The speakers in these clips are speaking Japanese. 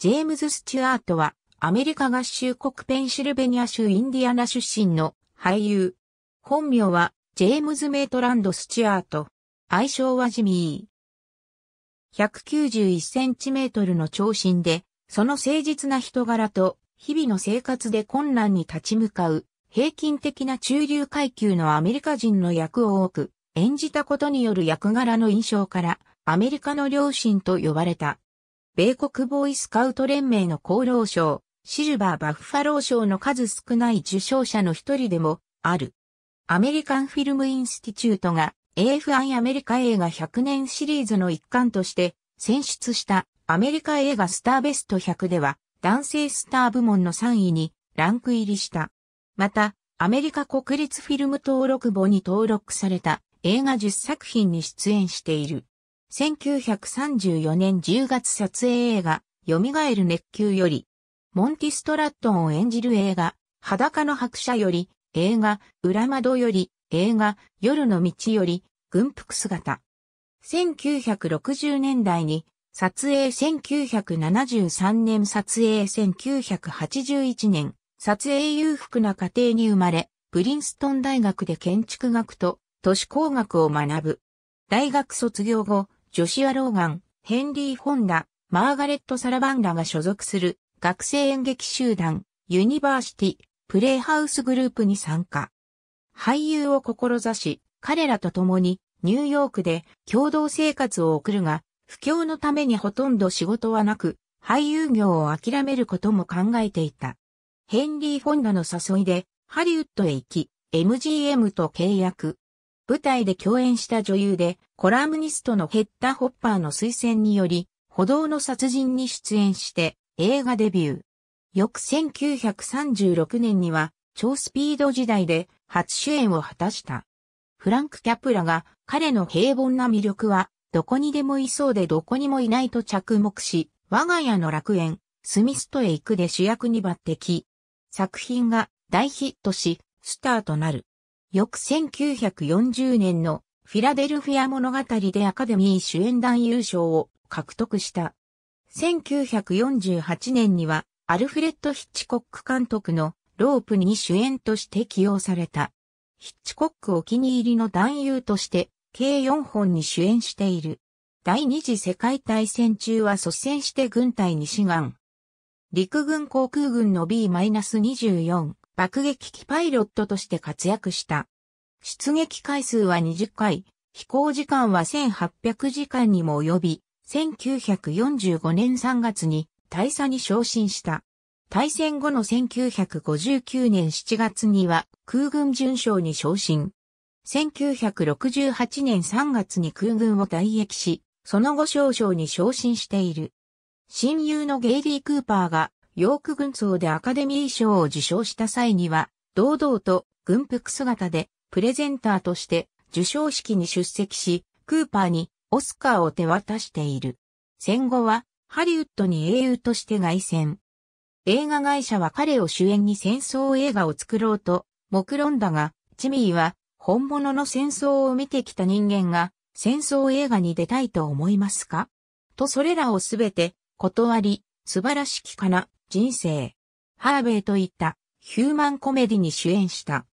ジェームズ・スチュアートは、アメリカ合衆国ペンシルベニア州インディアナ出身の俳優。本名は、ジェームズ・メイトランド・スチュアート。愛称はジミー。191センチメートルの長身で、その誠実な人柄と、日々の生活で困難に立ち向かう、平均的な中流階級のアメリカ人の役を多く、演じたことによる役柄の印象から、アメリカの両親と呼ばれた。米国ボーイスカウト連盟の功労賞、シルバーバッファロー賞の数少ない受賞者の一人でもある。アメリカンフィルムインスティチュートが AFI アメリカ映画100年シリーズの一環として選出したアメリカ映画スターベスト100では男性スター部門の3位にランク入りした。また、アメリカ国立フィルム登録簿に登録された映画10作品に出演している。1934年10月撮影映画、蘇る熱球より、モンティ・ストラットンを演じる映画、裸の白車より、映画、裏窓より、映画、夜の道より、軍服姿。1960年代に、撮影1973年撮影1981年、撮影裕福な家庭に生まれ、プリンストン大学で建築学と都市工学を学ぶ。大学卒業後、ジョシア・ローガン、ヘンリー・ホンダ、マーガレット・サラバンダが所属する学生演劇集団、ユニバーシティ、プレイハウスグループに参加。俳優を志し、彼らと共にニューヨークで共同生活を送るが、不況のためにほとんど仕事はなく、俳優業を諦めることも考えていた。ヘンリー・フォンダの誘いで、ハリウッドへ行き、MGM と契約。舞台で共演した女優で、コラムニストのヘッダ・ホッパーの推薦により、歩道の殺人に出演して映画デビュー。翌1936年には超スピード時代で初主演を果たした。フランク・キャプラが彼の平凡な魅力はどこにでもいそうでどこにもいないと着目し、我が家の楽園、スミストへ行くで主役に抜擢。作品が大ヒットし、スターとなる。翌1940年のフィラデルフィア物語でアカデミー主演男優賞を獲得した。1948年にはアルフレッド・ヒッチコック監督のロープに主演として起用された。ヒッチコックお気に入りの男優として計4本に主演している。第二次世界大戦中は率先して軍隊に志願。陸軍航空軍の B-24 爆撃機パイロットとして活躍した。出撃回数は20回、飛行時間は1800時間にも及び、1945年3月に大佐に昇進した。大戦後の1959年7月には空軍巡将に昇進。1968年3月に空軍を退役し、その後少将に昇進している。親友のゲイリー・クーパーがヨーク軍曹でアカデミー賞を受賞した際には、堂々と軍服姿でプレゼンターとして受賞式に出席し、クーパーにオスカーを手渡している。戦後はハリウッドに英雄として凱旋。映画会社は彼を主演に戦争映画を作ろうと目論んだが、ジミーは本物の戦争を見てきた人間が戦争映画に出たいと思いますかとそれらをすべて断り、素晴らしきかな人生、ハーベイといったヒューマンコメディに主演した。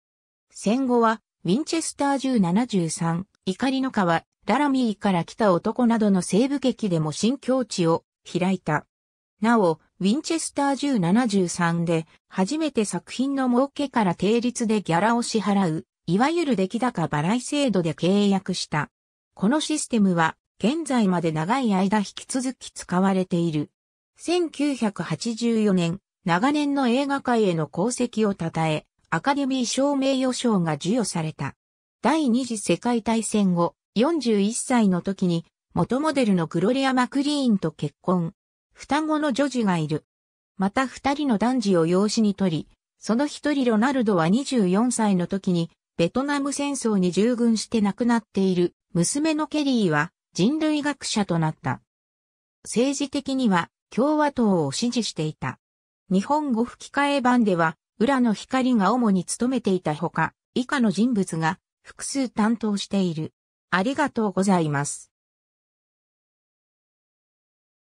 戦後は、ウィンチェスター銃73、怒りの川、ララミーから来た男などの西部劇でも新境地を開いた。なお、ウィンチェスター銃73で、初めて作品の儲けから定率でギャラを支払う、いわゆる出来高払い制度で契約した。このシステムは、現在まで長い間引き続き使われている。1984年、長年の映画界への功績を称え、アカデミー賞名誉賞が授与された。第二次世界大戦後、41歳の時に、元モデルのグロリア・マクリーンと結婚。双子の女児がいる。また二人の男児を養子にとり、その一人ロナルドは24歳の時に、ベトナム戦争に従軍して亡くなっている娘のケリーは人類学者となった。政治的には共和党を支持していた。日本語吹き替え版では、浦野光が主に務めていたほか、以下の人物が複数担当している。ありがとうございます。